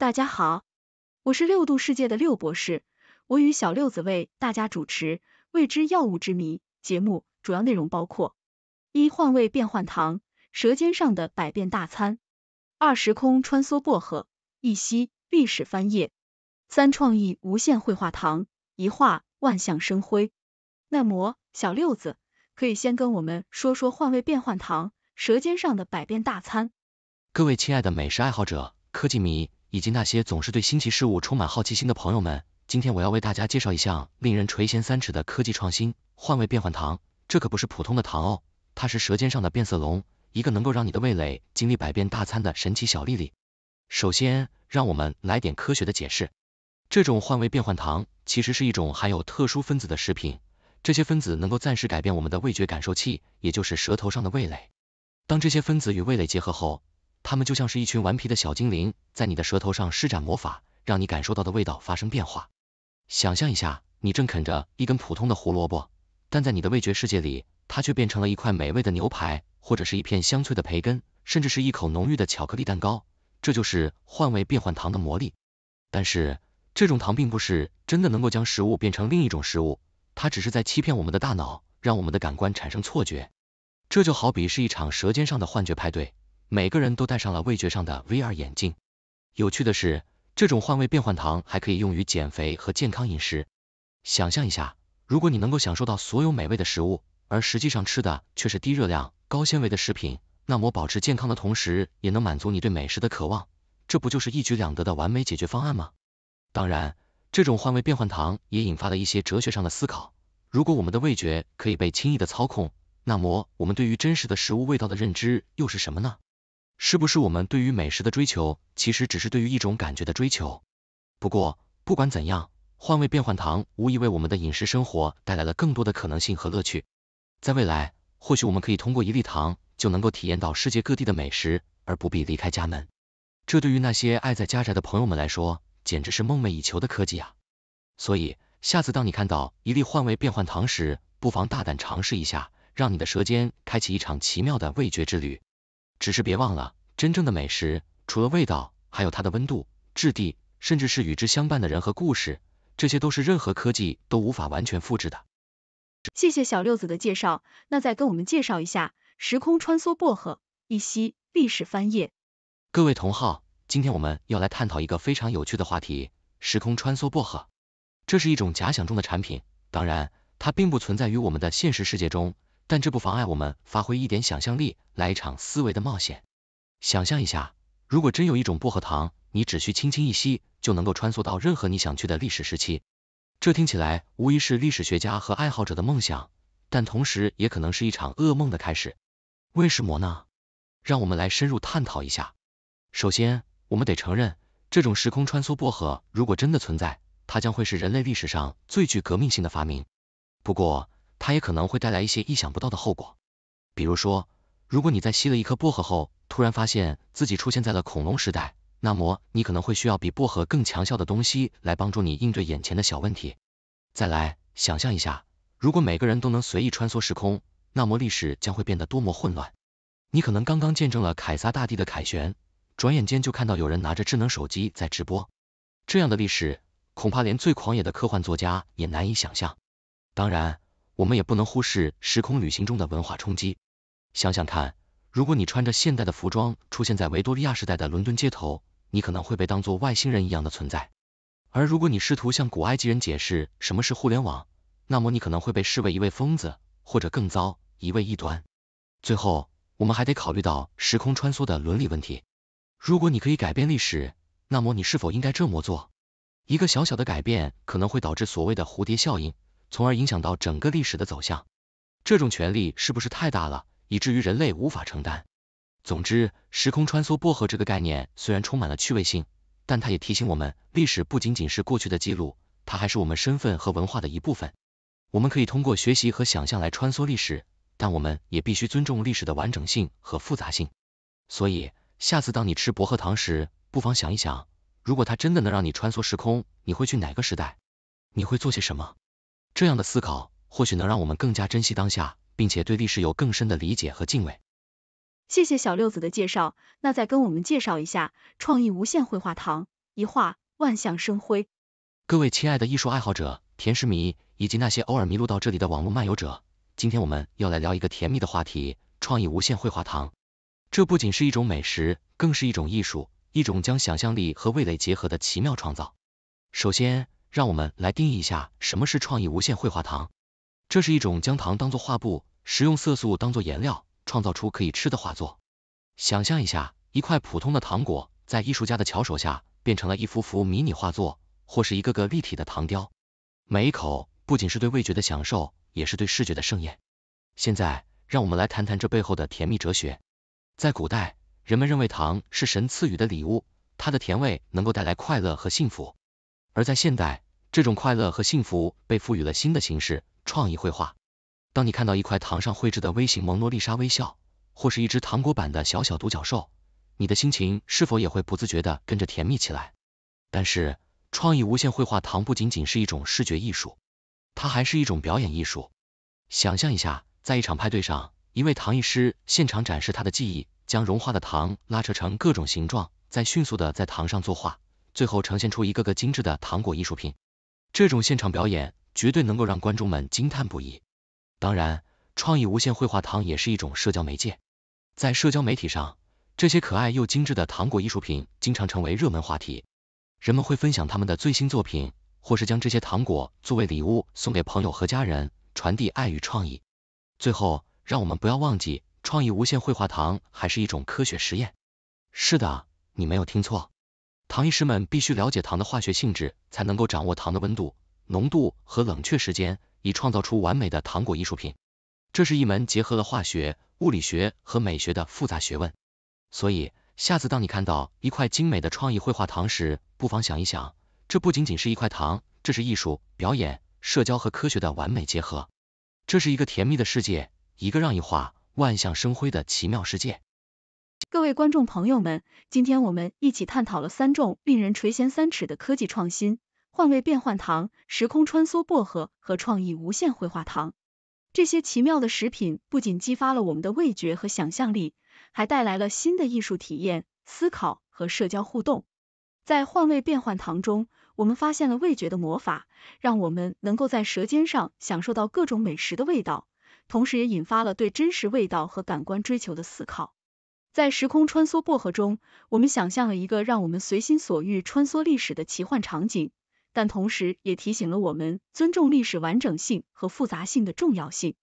大家好，我是六度世界的六博士，我与小六子为大家主持《未知药物之谜》节目，主要内容包括：一、换位变换糖，舌尖上的百变大餐；二、时空穿梭薄荷，一吸历史翻页；三、创意无限绘画糖，一画万象生辉。那么，小六子，可以先跟我们说说换位变换糖，舌尖上的百变大餐。各位亲爱的美食爱好者、科技迷。以及那些总是对新奇事物充满好奇心的朋友们，今天我要为大家介绍一项令人垂涎三尺的科技创新——换位变换糖。这可不是普通的糖哦，它是舌尖上的变色龙，一个能够让你的味蕾经历百变大餐的神奇小粒粒。首先，让我们来点科学的解释。这种换位变换糖其实是一种含有特殊分子的食品，这些分子能够暂时改变我们的味觉感受器，也就是舌头上的味蕾。当这些分子与味蕾结合后，它们就像是一群顽皮的小精灵，在你的舌头上施展魔法，让你感受到的味道发生变化。想象一下，你正啃着一根普通的胡萝卜，但在你的味觉世界里，它却变成了一块美味的牛排，或者是一片香脆的培根，甚至是一口浓郁的巧克力蛋糕。这就是换味变换糖的魔力。但是，这种糖并不是真的能够将食物变成另一种食物，它只是在欺骗我们的大脑，让我们的感官产生错觉。这就好比是一场舌尖上的幻觉派对。每个人都戴上了味觉上的 VR 眼镜。有趣的是，这种换位变换糖还可以用于减肥和健康饮食。想象一下，如果你能够享受到所有美味的食物，而实际上吃的却是低热量、高纤维的食品，那么保持健康的同时，也能满足你对美食的渴望，这不就是一举两得的完美解决方案吗？当然，这种换位变换糖也引发了一些哲学上的思考。如果我们的味觉可以被轻易的操控，那么我们对于真实的食物味道的认知又是什么呢？是不是我们对于美食的追求，其实只是对于一种感觉的追求？不过，不管怎样，换味变换糖无疑为我们的饮食生活带来了更多的可能性和乐趣。在未来，或许我们可以通过一粒糖就能够体验到世界各地的美食，而不必离开家门。这对于那些爱在家宅的朋友们来说，简直是梦寐以求的科技啊！所以，下次当你看到一粒换味变换糖时，不妨大胆尝试一下，让你的舌尖开启一场奇妙的味觉之旅。只是别忘了，真正的美食除了味道，还有它的温度、质地，甚至是与之相伴的人和故事，这些都是任何科技都无法完全复制的。谢谢小六子的介绍，那再跟我们介绍一下时空穿梭薄荷，一吸历史翻页。各位同好，今天我们要来探讨一个非常有趣的话题，时空穿梭薄荷。这是一种假想中的产品，当然，它并不存在于我们的现实世界中。但这不妨碍我们发挥一点想象力，来一场思维的冒险。想象一下，如果真有一种薄荷糖，你只需轻轻一吸，就能够穿梭到任何你想去的历史时期。这听起来无疑是历史学家和爱好者的梦想，但同时也可能是一场噩梦的开始。为什么呢？让我们来深入探讨一下。首先，我们得承认，这种时空穿梭薄荷如果真的存在，它将会是人类历史上最具革命性的发明。不过，它也可能会带来一些意想不到的后果，比如说，如果你在吸了一颗薄荷后，突然发现自己出现在了恐龙时代，那么你可能会需要比薄荷更强效的东西来帮助你应对眼前的小问题。再来想象一下，如果每个人都能随意穿梭时空，那么历史将会变得多么混乱！你可能刚刚见证了凯撒大帝的凯旋，转眼间就看到有人拿着智能手机在直播，这样的历史恐怕连最狂野的科幻作家也难以想象。当然。我们也不能忽视时空旅行中的文化冲击。想想看，如果你穿着现代的服装出现在维多利亚时代的伦敦街头，你可能会被当作外星人一样的存在；而如果你试图向古埃及人解释什么是互联网，那么你可能会被视为一位疯子，或者更糟，一位异端。最后，我们还得考虑到时空穿梭的伦理问题。如果你可以改变历史，那么你是否应该这么做？一个小小的改变可能会导致所谓的蝴蝶效应。从而影响到整个历史的走向，这种权力是不是太大了，以至于人类无法承担？总之，时空穿梭薄荷这个概念虽然充满了趣味性，但它也提醒我们，历史不仅仅是过去的记录，它还是我们身份和文化的一部分。我们可以通过学习和想象来穿梭历史，但我们也必须尊重历史的完整性和复杂性。所以，下次当你吃薄荷糖时，不妨想一想，如果它真的能让你穿梭时空，你会去哪个时代？你会做些什么？这样的思考或许能让我们更加珍惜当下，并且对历史有更深的理解和敬畏。谢谢小六子的介绍，那再跟我们介绍一下创意无限绘画堂，一画万象生辉。各位亲爱的艺术爱好者、甜食迷，以及那些偶尔迷路到这里的网络漫游者，今天我们要来聊一个甜蜜的话题——创意无限绘画堂。这不仅是一种美食，更是一种艺术，一种将想象力和味蕾结合的奇妙创造。首先，让我们来定义一下什么是创意无限绘画糖。这是一种将糖当作画布，食用色素当作颜料，创造出可以吃的画作。想象一下，一块普通的糖果，在艺术家的巧手下，变成了一幅幅迷你画作，或是一个个立体的糖雕。每一口不仅是对味觉的享受，也是对视觉的盛宴。现在，让我们来谈谈这背后的甜蜜哲学。在古代，人们认为糖是神赐予的礼物，它的甜味能够带来快乐和幸福。而在现代，这种快乐和幸福被赋予了新的形式，创意绘画。当你看到一块糖上绘制的微型蒙娜丽莎微笑，或是一只糖果版的小小独角兽，你的心情是否也会不自觉的跟着甜蜜起来？但是，创意无限绘画糖不仅仅是一种视觉艺术，它还是一种表演艺术。想象一下，在一场派对上，一位糖艺师现场展示他的技艺，将融化的糖拉扯成各种形状，再迅速的在糖上作画。最后呈现出一个个精致的糖果艺术品，这种现场表演绝对能够让观众们惊叹不已。当然，创意无限绘画糖也是一种社交媒介，在社交媒体上，这些可爱又精致的糖果艺术品经常成为热门话题。人们会分享他们的最新作品，或是将这些糖果作为礼物送给朋友和家人，传递爱与创意。最后，让我们不要忘记，创意无限绘画糖还是一种科学实验。是的，你没有听错。糖艺师们必须了解糖的化学性质，才能够掌握糖的温度、浓度和冷却时间，以创造出完美的糖果艺术品。这是一门结合了化学、物理学和美学的复杂学问。所以，下次当你看到一块精美的创意绘画糖时，不妨想一想，这不仅仅是一块糖，这是艺术、表演、社交和科学的完美结合。这是一个甜蜜的世界，一个让一画万象生辉的奇妙世界。各位观众朋友们，今天我们一起探讨了三种令人垂涎三尺的科技创新：换位变换糖、时空穿梭薄荷和创意无限绘画糖。这些奇妙的食品不仅激发了我们的味觉和想象力，还带来了新的艺术体验、思考和社交互动。在换位变换糖中，我们发现了味觉的魔法，让我们能够在舌尖上享受到各种美食的味道，同时也引发了对真实味道和感官追求的思考。在时空穿梭薄荷中，我们想象了一个让我们随心所欲穿梭历史的奇幻场景，但同时也提醒了我们尊重历史完整性和复杂性的重要性。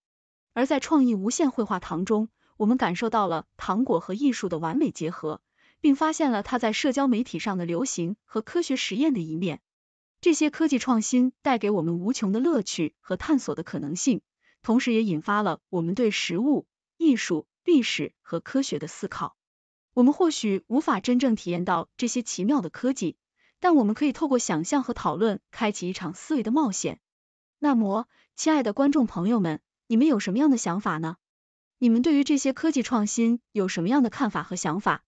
而在创意无限绘画堂中，我们感受到了糖果和艺术的完美结合，并发现了它在社交媒体上的流行和科学实验的一面。这些科技创新带给我们无穷的乐趣和探索的可能性，同时也引发了我们对食物、艺术。历史和科学的思考，我们或许无法真正体验到这些奇妙的科技，但我们可以透过想象和讨论，开启一场思维的冒险。那么，亲爱的观众朋友们，你们有什么样的想法呢？你们对于这些科技创新有什么样的看法和想法？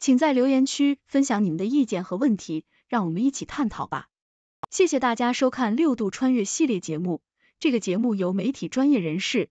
请在留言区分享你们的意见和问题，让我们一起探讨吧。谢谢大家收看六度穿越系列节目，这个节目由媒体专业人士。